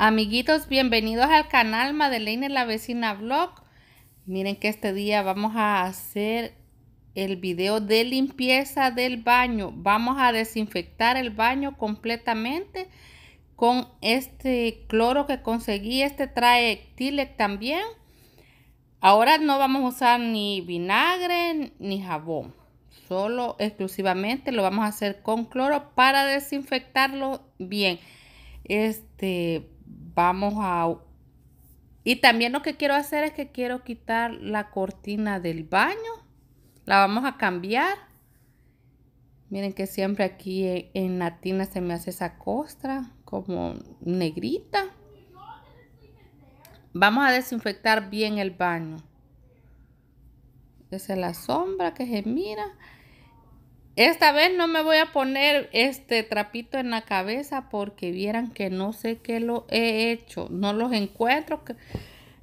Amiguitos, bienvenidos al canal Madeleine la vecina vlog. Miren que este día vamos a hacer el video de limpieza del baño. Vamos a desinfectar el baño completamente con este cloro que conseguí. Este trae Tilek también. Ahora no vamos a usar ni vinagre ni jabón. Solo exclusivamente lo vamos a hacer con cloro para desinfectarlo bien. Este vamos a... Y también lo que quiero hacer es que quiero quitar la cortina del baño. La vamos a cambiar. Miren que siempre aquí e, en la tina se me hace esa costra como negrita. Vamos a desinfectar bien el baño. Esa es la sombra que se mira. Esta vez no me voy a poner este trapito en la cabeza porque vieran que no sé qué lo he hecho. No los encuentro.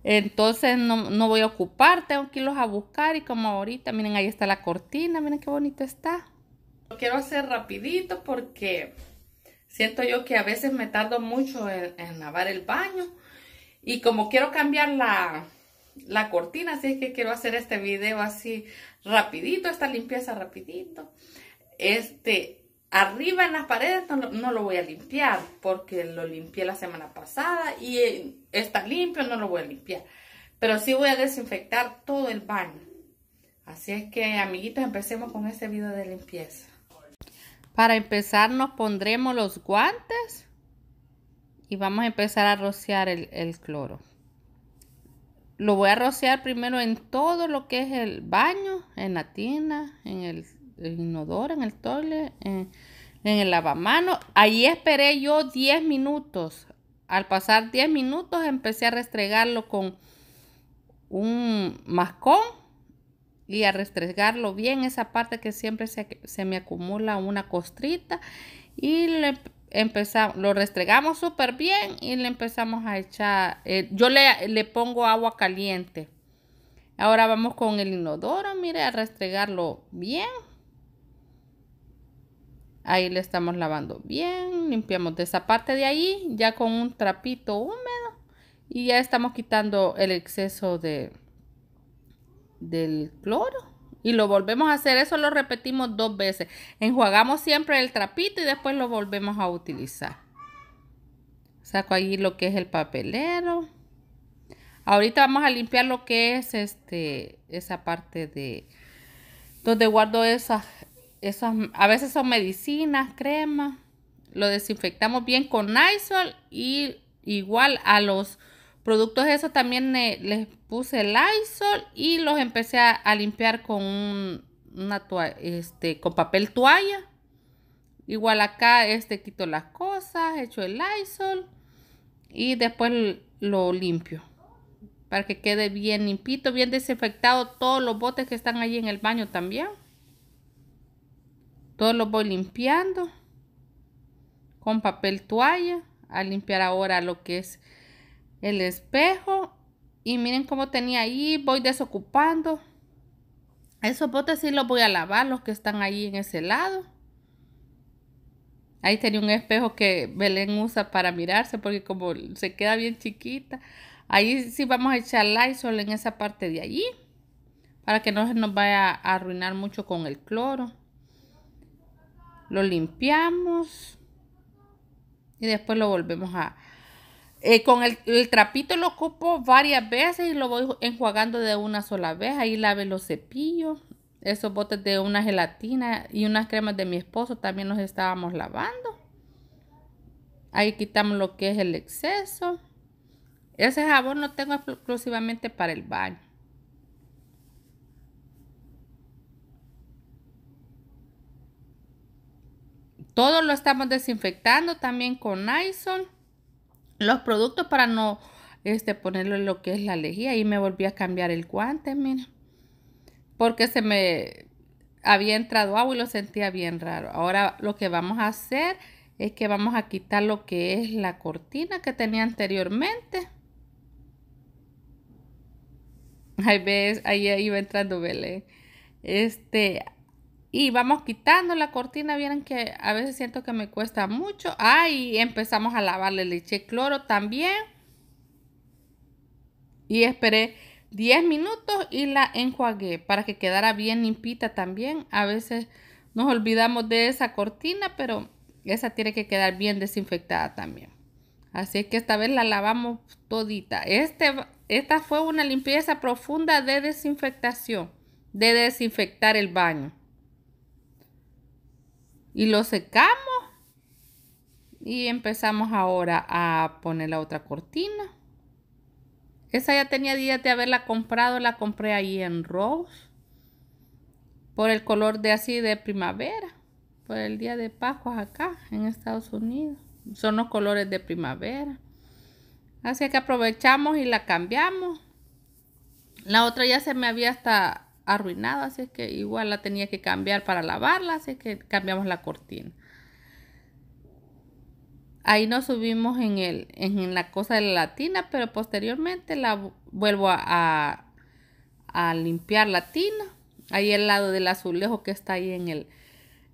Entonces no, voy a ocupar. Tengo que irlos a buscar. Y como ahorita, miren, ahí está la cortina. Miren qué bonito está. Lo quiero hacer rapidito porque siento yo que a veces me tardo mucho en, lavar el baño. Y como quiero cambiar la, la cortina, así es que quiero hacer este video así rapidito, esta limpieza rapidito este, arriba en las paredes no, lo voy a limpiar porque lo limpié la semana pasada y eh, está limpio, no lo voy a limpiar. Pero sí voy a desinfectar todo el baño. Así es que, amiguitos, empecemos con este video de limpieza. Para empezar nos pondremos los guantes y vamos a empezar a rociar el cloro. Lo voy a rociar primero en todo lo que es el baño, en la tina, en el el inodoro, en el toilet, en, el lavamano. Ahí esperé yo 10 minutos. Al pasar 10 minutos empecé a restregarlo con un mascón y a restregarlo bien esa parte que siempre se, me acumula una costrita y le empezamos, lo restregamos súper bien y le empezamos a echar, eh, yo le, le, pongo agua caliente. Ahora vamos con el inodoro, mire, a restregarlo bien Ahí le estamos lavando bien, limpiamos de esa parte de ahí ya con un trapito húmedo y ya estamos quitando el exceso de del cloro. Y lo volvemos a hacer, eso lo repetimos dos veces. Enjuagamos siempre el trapito y después lo volvemos a utilizar. Saco ahí lo que es el papelero. Ahorita vamos a limpiar lo que es este, esa parte de donde guardo esas esas, a veces son medicinas, crema Lo desinfectamos bien con Lysol y igual a los productos esos también eh, les puse el Lysol y los empecé a, limpiar con una este, con papel toalla. Igual acá este quito las cosas, echo el Lysol y después lo limpio para que quede bien limpito, bien desinfectado todos los botes que están ahí en el baño también. Todo lo voy limpiando con papel toalla. A limpiar ahora lo que es el espejo. Y miren cómo tenía ahí. Voy desocupando. Esos botes sí los voy a lavar, los que están ahí en ese lado. Ahí tenía un espejo que Belén usa para mirarse porque como se queda bien chiquita. Ahí sí vamos a echar Lysol en esa parte de allí para que no se nos vaya a arruinar mucho con el cloro lo limpiamos y después lo volvemos a... Eh, con el, el, trapito lo ocupo varias veces y lo voy enjuagando de una sola vez. Ahí lave los cepillos. Esos botes de una gelatina y unas cremas de mi esposo también los estábamos lavando. Ahí quitamos lo que es el exceso. Ese jabón lo tengo exclusivamente para el baño. Todo lo estamos desinfectando también con Ison. Los productos para no este, ponerlo en lo que es la lejía. Y me volví a cambiar el guante, mira. Porque se me había entrado agua y lo sentía bien raro. Ahora lo que vamos a hacer es que vamos a quitar lo que es la cortina que tenía anteriormente. Ahí ves, ahí iba entrando Belén. Este, y vamos quitando la cortina. Vieron que a veces siento que me cuesta mucho. Ahí empezamos a lavarle. Le eché cloro también. Y esperé 10 minutos y la enjuagué para que quedara bien limpita también. A veces nos olvidamos de esa cortina, pero esa tiene que quedar bien desinfectada también. Así que esta vez la lavamos todita. Este, esta fue una limpieza profunda de desinfectación, de desinfectar el baño y lo secamos y empezamos ahora a poner la otra cortina. Esa ya tenía días de haberla comprado, la compré ahí en Rose. Por el color de así de primavera. Por el día de Pascua acá en Estados Unidos. Son los colores de primavera. Así que aprovechamos y la cambiamos. La otra ya se me había hasta arruinado así es que igual la tenía que cambiar para lavarla, así que cambiamos la cortina. Ahí nos subimos en, el, en la cosa de la latina, pero posteriormente la vuelvo a, a, limpiar la tina. Ahí el lado del azulejo que está ahí en, el,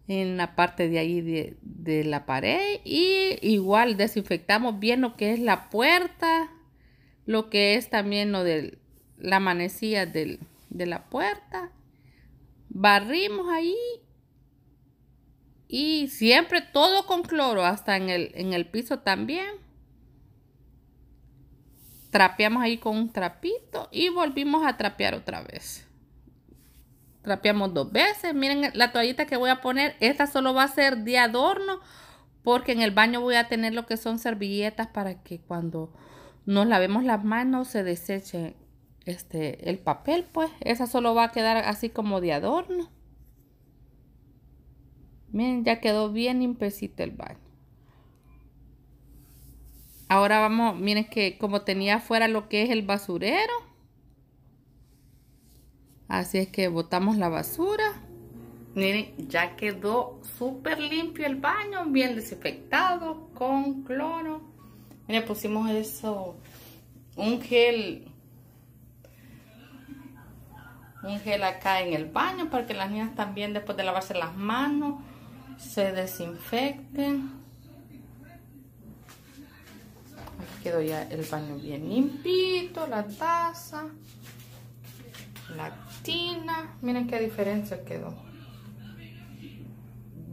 en la parte de ahí de, de la pared. Y igual desinfectamos bien lo que es la puerta, lo que es también lo de la manecilla del, de la puerta, barrimos ahí y siempre todo con cloro, hasta en el, en el piso también. Trapeamos ahí con un trapito y volvimos a trapear otra vez. Trapeamos dos veces. Miren la toallita que voy a poner. Esta solo va a ser de adorno porque en el baño voy a tener lo que son servilletas para que cuando nos lavemos las manos se desechen este, el papel, pues. Esa solo va a quedar así como de adorno. Miren, ya quedó bien limpecito el baño. Ahora vamos, miren que como tenía afuera lo que es el basurero. Así es que botamos la basura. Miren, ya quedó súper limpio el baño, bien desinfectado, con cloro. Miren, pusimos eso, un gel un gel acá en el baño para que las niñas también después de lavarse las manos se desinfecten. Aquí quedó ya el baño bien limpito, la taza, la tina. Miren qué diferencia quedó.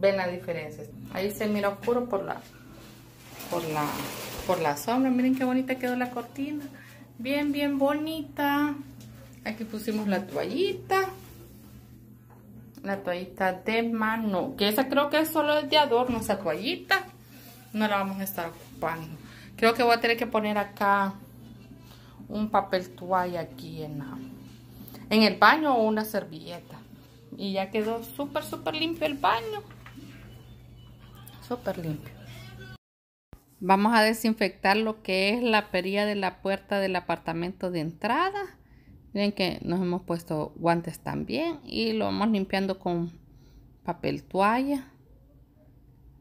Ven la diferencia. Ahí se mira oscuro por la, por la, por la sombra. Miren qué bonita quedó la cortina. Bien, bien bonita. Aquí pusimos la toallita. La toallita de mano. Que esa creo que es solo de adorno, esa toallita. No la vamos a estar ocupando. Creo que voy a tener que poner acá un papel toalla aquí en, en el baño o una servilleta. Y ya quedó súper, súper limpio el baño. Súper limpio. Vamos a desinfectar lo que es la perilla de la puerta del apartamento de entrada. Miren que nos hemos puesto guantes también y lo vamos limpiando con papel toalla.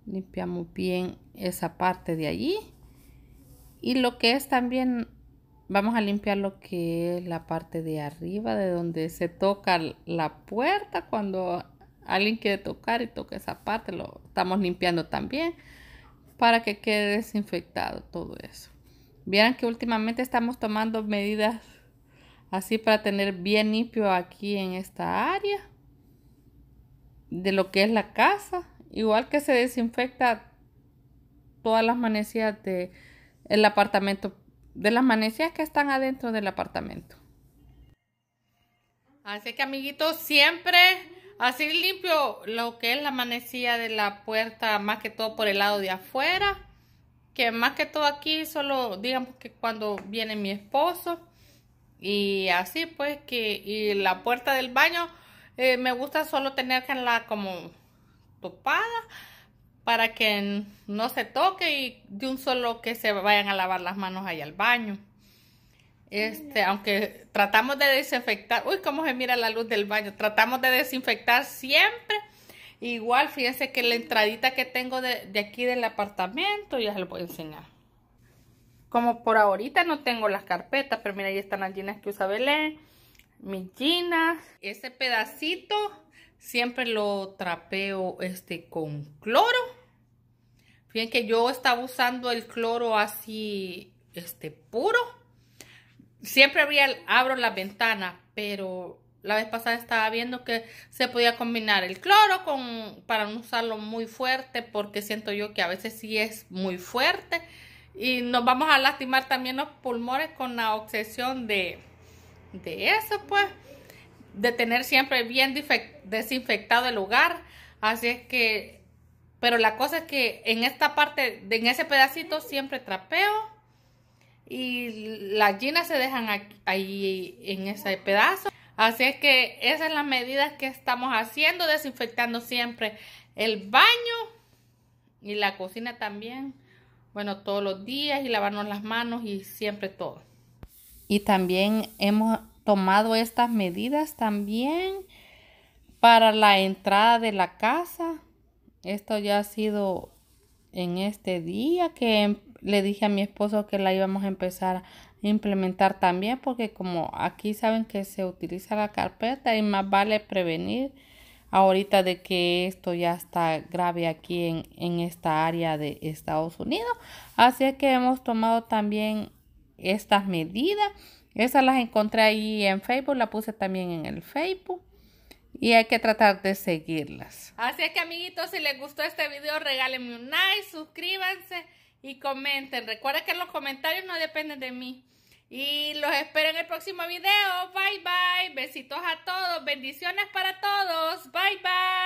Limpiamos bien esa parte de allí. Y lo que es también, vamos a limpiar lo que es la parte de arriba, de donde se toca la puerta. Cuando alguien quiere tocar y toca esa parte, lo estamos limpiando también para que quede desinfectado todo eso. Vieran que últimamente estamos tomando medidas así para tener bien limpio aquí en esta área de lo que es la casa igual que se desinfecta todas las manecillas de el apartamento de las manecillas que están adentro del apartamento así que amiguitos siempre así limpio lo que es la manecilla de la puerta más que todo por el lado de afuera que más que todo aquí solo digamos que cuando viene mi esposo y así pues que y la puerta del baño eh, me gusta solo tenerla como topada para que no se toque y de un solo que se vayan a lavar las manos ahí al baño. Este, aunque tratamos de desinfectar, uy, cómo se mira la luz del baño, tratamos de desinfectar siempre. Igual, fíjense que la entradita que tengo de, de aquí del apartamento, ya se lo voy a enseñar. Como por ahorita no tengo las carpetas, pero mira, ahí están las jeans que usa Belén, mis jeans. Ese pedacito siempre lo trapeo este con cloro. Fíjense que yo estaba usando el cloro así este puro. Siempre abro la ventana, pero la vez pasada estaba viendo que se podía combinar el cloro con para no usarlo muy fuerte porque siento yo que a veces sí es muy fuerte. Y nos vamos a lastimar también los pulmones con la obsesión de, eso, pues, de tener siempre bien desinfectado el lugar. Así es que, pero la cosa es que en esta parte, en ese pedacito siempre trapeo y las ginas se dejan ahí en ese pedazo. Así es que esas son las medidas que estamos haciendo, desinfectando siempre el baño y la cocina también bueno, todos los días y lavarnos las manos y siempre todo. Y también hemos tomado estas medidas también para la entrada de la casa. Esto ya ha sido en este día que em, le dije a mi esposo que la íbamos a empezar a implementar también porque como aquí saben que se utiliza la carpeta y más vale prevenir ahorita de que esto ya está grave aquí en, esta área de Estados Unidos. Así es que hemos tomado también estas medidas. Esas las encontré ahí en Facebook, la puse también en el Facebook. Y hay que tratar de seguirlas. Así es que amiguitos, si les gustó este video, regálenme un like, suscríbanse y comenten. Recuerda que los comentarios no dependen de mí. Y los espero en el próximo video. Bye bye. Besitos a todos. Bendiciones para todos. Bye bye.